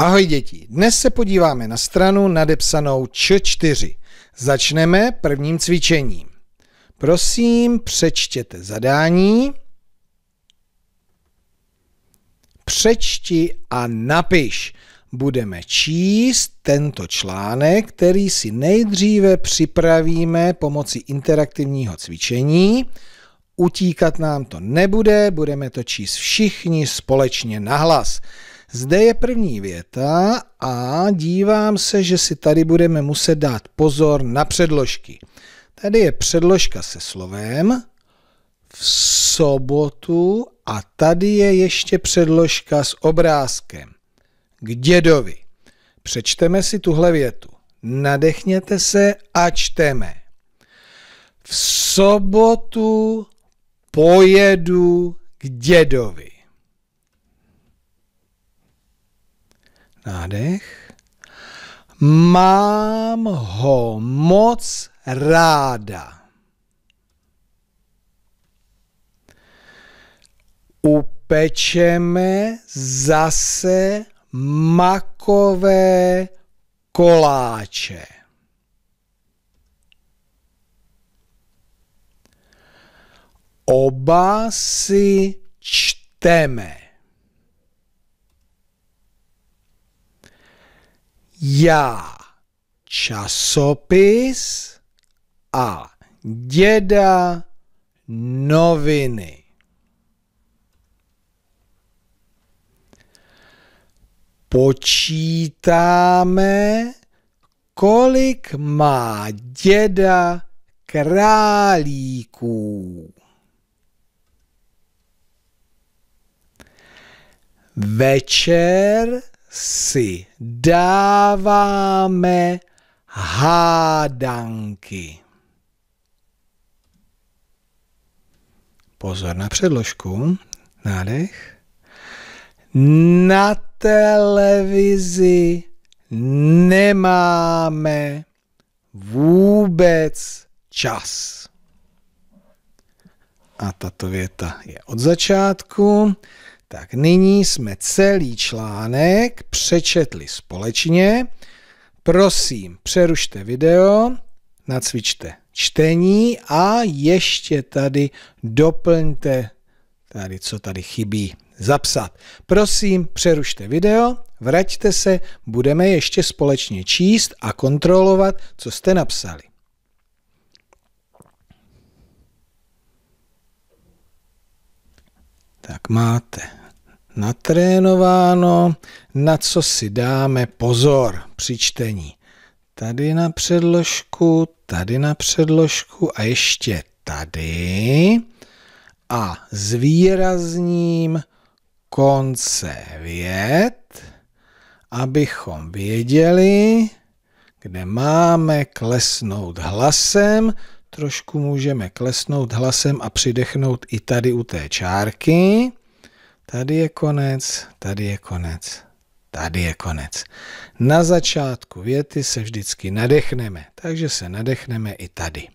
Ahoj děti, dnes se podíváme na stranu nadepsanou Č4. Začneme prvním cvičením. Prosím, přečtěte zadání. Přečti a napiš. Budeme číst tento článek, který si nejdříve připravíme pomocí interaktivního cvičení. Utíkat nám to nebude, budeme to číst všichni společně nahlas. hlas. Zde je první věta a dívám se, že si tady budeme muset dát pozor na předložky. Tady je předložka se slovem v sobotu a tady je ještě předložka s obrázkem. K dědovi. Přečteme si tuhle větu. Nadechněte se a čteme. V sobotu pojedu k dědovi. nádech. Mám ho moc ráda. Upečeme zase makové koláče. Oba si čteme. já časopis a děda noviny. Počítáme, kolik má děda králíků. Večer si dáváme hádanky. Pozor na předložku, nádech. Na televizi nemáme vůbec čas. A tato věta je od začátku. Tak nyní jsme celý článek přečetli společně. Prosím, přerušte video, nacvičte čtení a ještě tady doplňte tady, co tady chybí zapsat. Prosím, přerušte video, vraťte se, budeme ještě společně číst a kontrolovat, co jste napsali. Tak máte natrénováno, na co si dáme pozor při čtení. Tady na předložku, tady na předložku a ještě tady. A zvýrazním konce vět, abychom věděli, kde máme klesnout hlasem, trošku můžeme klesnout hlasem a přidechnout i tady u té čárky. Tady je konec, tady je konec, tady je konec. Na začátku věty se vždycky nadechneme, takže se nadechneme i tady.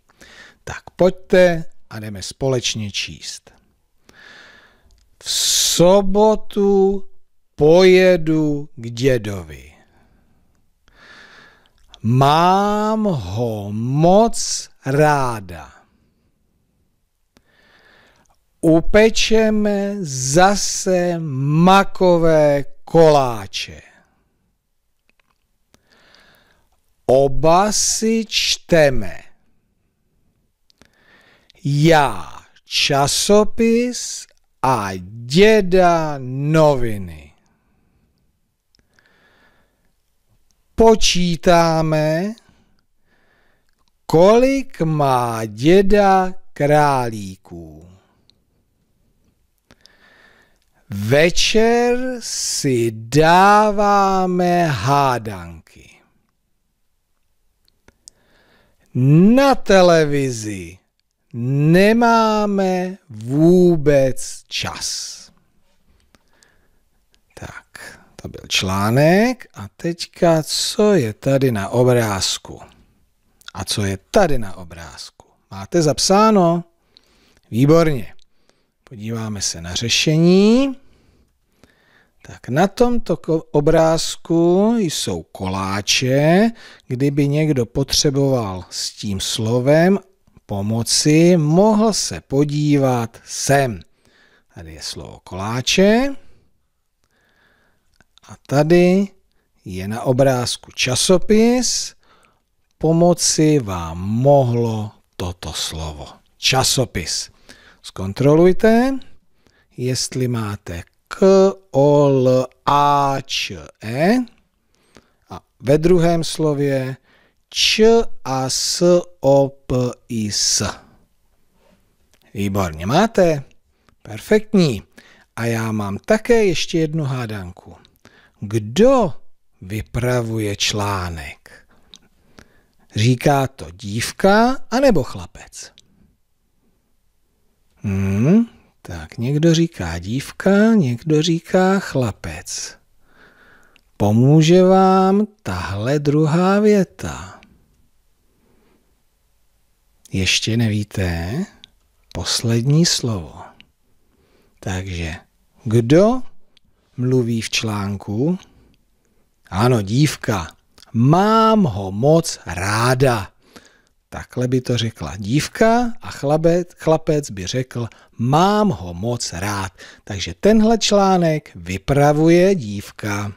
Tak pojďte a jdeme společně číst. V sobotu pojedu k dědovi. Mám ho moc ráda upečeme zase makové koláče. Oba si čteme. Já časopis a děda noviny. Počítáme, kolik má děda králíků. Večer si dáváme hádanky. Na televizi nemáme vůbec čas. Tak, to byl článek a teďka, co je tady na obrázku? A co je tady na obrázku? Máte zapsáno? Výborně. Podíváme se na řešení. Tak na tomto obrázku jsou koláče. Kdyby někdo potřeboval s tím slovem pomoci, mohl se podívat sem. Tady je slovo koláče. A tady je na obrázku časopis. Pomoci vám mohlo toto slovo. Časopis. Zkontrolujte, jestli máte O L a, č, e. A ve druhém slově č a s, o, p, i, s. Výborně máte. Perfektní. A já mám také ještě jednu hádanku. Kdo vypravuje článek? Říká to dívka anebo chlapec? tak. Někdo říká dívka, někdo říká chlapec. Pomůže vám tahle druhá věta. Ještě nevíte poslední slovo. Takže kdo mluví v článku? Ano, dívka. Mám ho moc ráda. Takhle by to řekla dívka a chlapec, chlapec by řekl, mám ho moc rád. Takže tenhle článek vypravuje dívka.